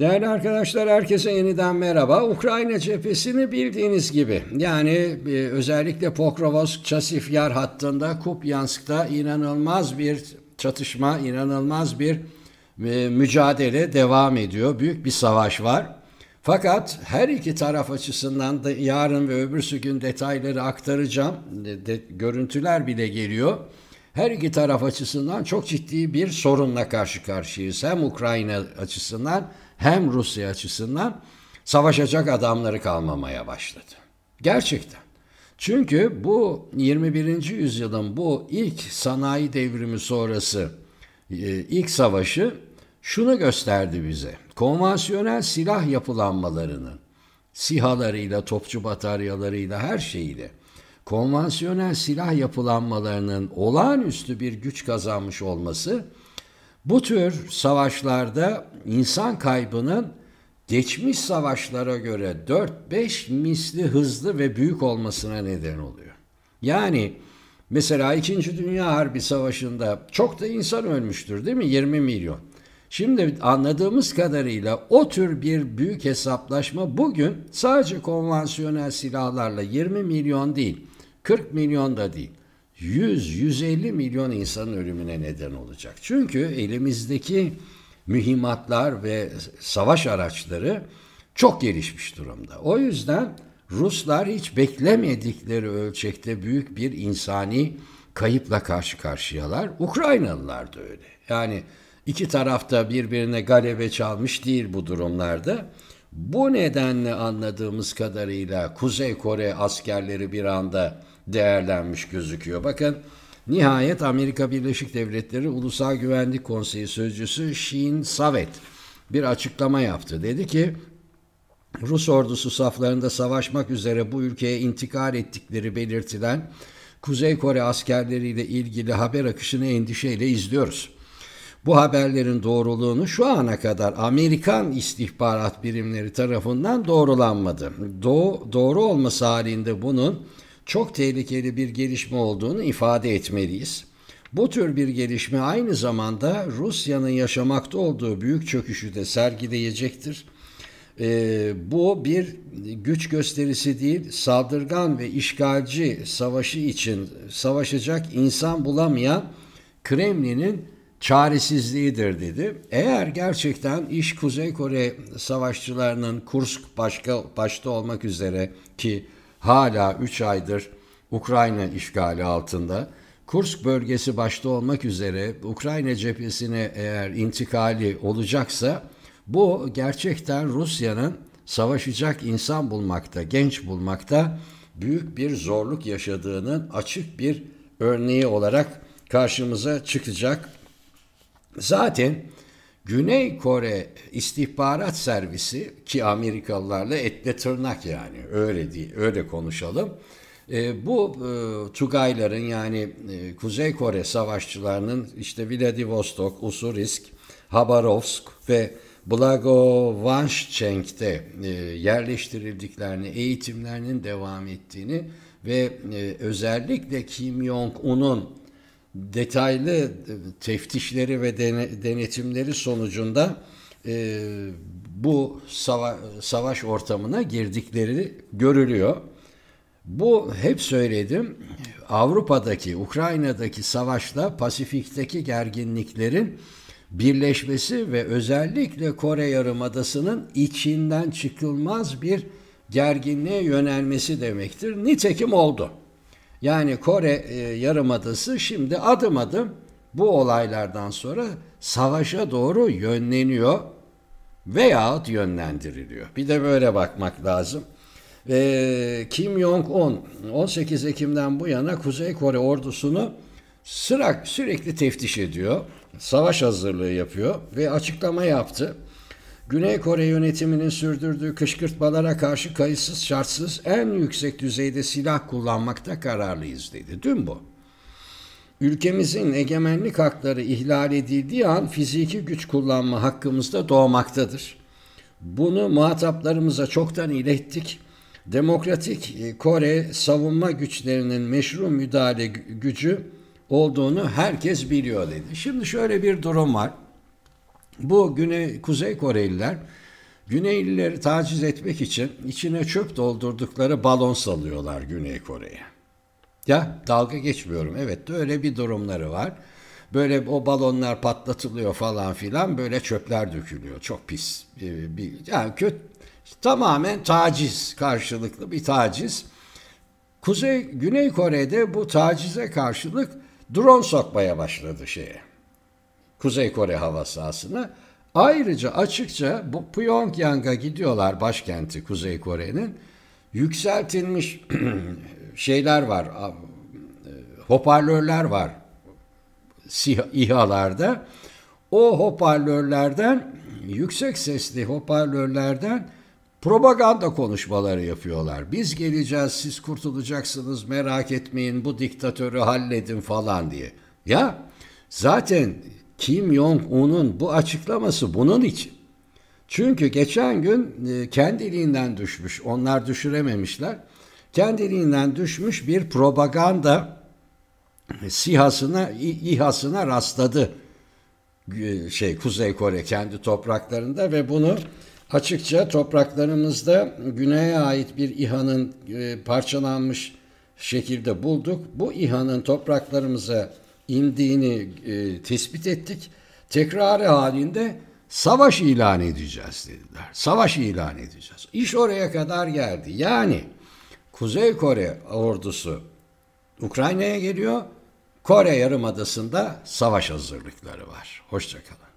Değerli arkadaşlar herkese yeniden merhaba. Ukrayna cephesini bildiğiniz gibi yani e, özellikle Pokrovsk-Çasifyar hattında Kupyansk'ta inanılmaz bir çatışma, inanılmaz bir e, mücadele devam ediyor. Büyük bir savaş var. Fakat her iki taraf açısından da yarın ve öbürsü gün detayları aktaracağım. De, de, görüntüler bile geliyor her iki taraf açısından çok ciddi bir sorunla karşı karşıyayız. Hem Ukrayna açısından hem Rusya açısından savaşacak adamları kalmamaya başladı. Gerçekten. Çünkü bu 21. yüzyılın bu ilk sanayi devrimi sonrası e, ilk savaşı şunu gösterdi bize. Konvansiyonel silah yapılanmalarının sihalarıyla, topçu bataryalarıyla, her şeyiyle konvansiyonel silah yapılanmalarının olağanüstü bir güç kazanmış olması bu tür savaşlarda insan kaybının geçmiş savaşlara göre 4-5 misli hızlı ve büyük olmasına neden oluyor. Yani mesela 2. Dünya Harbi Savaşı'nda çok da insan ölmüştür değil mi? 20 milyon. Şimdi anladığımız kadarıyla o tür bir büyük hesaplaşma bugün sadece konvansiyonel silahlarla 20 milyon değil 40 milyon da değil. 100-150 milyon insanın ölümüne neden olacak. Çünkü elimizdeki mühimmatlar ve savaş araçları çok gelişmiş durumda. O yüzden Ruslar hiç beklemedikleri ölçekte büyük bir insani kayıpla karşı karşıyalar. Ukraynalılar da öyle. Yani iki tarafta birbirine galebe çalmış değil bu durumlarda. Bu nedenle anladığımız kadarıyla Kuzey Kore askerleri bir anda değerlenmiş gözüküyor. Bakın nihayet Amerika Birleşik Devletleri Ulusal Güvenlik Konseyi Sözcüsü Shin Savet bir açıklama yaptı. Dedi ki Rus ordusu saflarında savaşmak üzere bu ülkeye intikal ettikleri belirtilen Kuzey Kore askerleriyle ilgili haber akışını endişeyle izliyoruz. Bu haberlerin doğruluğunu şu ana kadar Amerikan istihbarat birimleri tarafından doğrulanmadı. Do doğru olması halinde bunun çok tehlikeli bir gelişme olduğunu ifade etmeliyiz. Bu tür bir gelişme aynı zamanda Rusya'nın yaşamakta olduğu büyük çöküşü de sergileyecektir. Ee, bu bir güç gösterisi değil, saldırgan ve işgalci savaşı için savaşacak insan bulamayan Kremlin'in çaresizliğidir dedi. Eğer gerçekten iş Kuzey Kore savaşçılarının Kursk başka, başta olmak üzere ki hala 3 aydır Ukrayna işgali altında Kursk bölgesi başta olmak üzere Ukrayna cephesine eğer intikali olacaksa bu gerçekten Rusya'nın savaşacak insan bulmakta, genç bulmakta büyük bir zorluk yaşadığının açık bir örneği olarak karşımıza çıkacak Zaten Güney Kore istihbarat servisi ki Amerikalılarla etle tırnak yani öyle değil, öyle konuşalım. E, bu e, Tugayların yani e, Kuzey Kore savaşçılarının işte Vladivostok, Usurisk, Habarovsk ve Blagovanşchenk'te e, yerleştirildiklerini, eğitimlerinin devam ettiğini ve e, özellikle Kim Jong-un'un detaylı e, teftişleri ve denetimleri sonucunda e, bu sava savaş ortamına girdikleri görülüyor. Bu hep söyledim Avrupa'daki, Ukrayna'daki savaşla Pasifik'teki gerginliklerin birleşmesi ve özellikle Kore Yarımadası'nın içinden çıkılmaz bir gerginliğe yönelmesi demektir. Nitekim oldu. Yani Kore e, Yarımadası şimdi adım adım bu olaylardan sonra savaşa doğru yönleniyor veyahut yönlendiriliyor. Bir de böyle bakmak lazım. E, Kim Jong-un 18 Ekim'den bu yana Kuzey Kore ordusunu sırak sürekli teftiş ediyor. Savaş hazırlığı yapıyor ve açıklama yaptı. Güney Kore yönetiminin sürdürdüğü kışkırtmalara karşı kayıtsız şartsız en yüksek düzeyde silah kullanmakta kararlıyız dedi. Dün bu. Ülkemizin egemenlik hakları ihlal edildiği an fiziki güç kullanma hakkımız da doğmaktadır. Bunu muhataplarımıza çoktan ilettik. Demokratik e, Kore savunma güçlerinin meşru müdahale gücü olduğunu herkes biliyor dedi. Şimdi şöyle bir durum var. Bu Güney, Kuzey Koreliler Güneylileri taciz etmek için içine çöp doldurdukları balon salıyorlar Güney Kore'ye. Ya dalga geçmiyorum. Evet de öyle bir durumları var. Böyle o balonlar patlatılıyor falan filan böyle çöpler dökülüyor. Çok pis. E, yani kötü tamamen taciz karşılıklı bir taciz. Kuzey Güney Kore'de bu tacize karşılık drone sokmaya başladı şeye. Kuzey Kore hava sahasına. Ayrıca açıkça bu Pyongyang'a gidiyorlar başkenti Kuzey Kore'nin. Yükseltilmiş şeyler var, e, hoparlörler var İHA'larda. O hoparlörlerden, yüksek sesli hoparlörlerden propaganda konuşmaları yapıyorlar. Biz geleceğiz, siz kurtulacaksınız, merak etmeyin, bu diktatörü halledin falan diye. Ya zaten kim Jong-un'un bu açıklaması bunun için. Çünkü geçen gün e, kendiliğinden düşmüş, onlar düşürememişler. Kendiliğinden düşmüş bir propaganda e, sihasına, ihasına rastladı e, şey Kuzey Kore kendi topraklarında ve bunu açıkça topraklarımızda güneye ait bir İHA'nın parçalanmış şekilde bulduk. Bu İHA'nın topraklarımıza indiğini e, tespit ettik. Tekrarı halinde savaş ilan edeceğiz dediler. Savaş ilan edeceğiz. İş oraya kadar geldi. Yani Kuzey Kore ordusu Ukrayna'ya geliyor. Kore Yarımadası'nda savaş hazırlıkları var. Hoşçakalın.